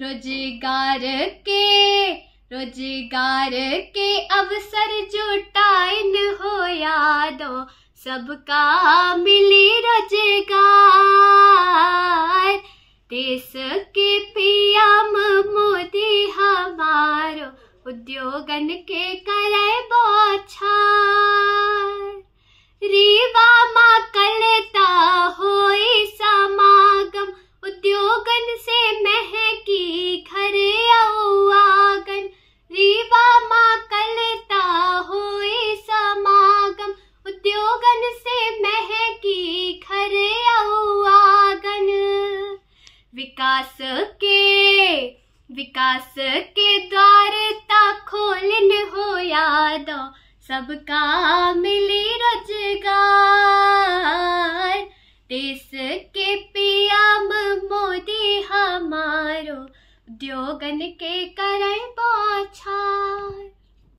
रोजगार के रोजगार के अवसर जुटाइन हो यादो सबका मिली रोजगार देश के पीएम मोदी हमारो उद्योगन के कर विकास के विकास के द्वार ता खोलन हो याद सबका मिले रोजगार देश के पियाम मोदी हमारो उद्योगन के करें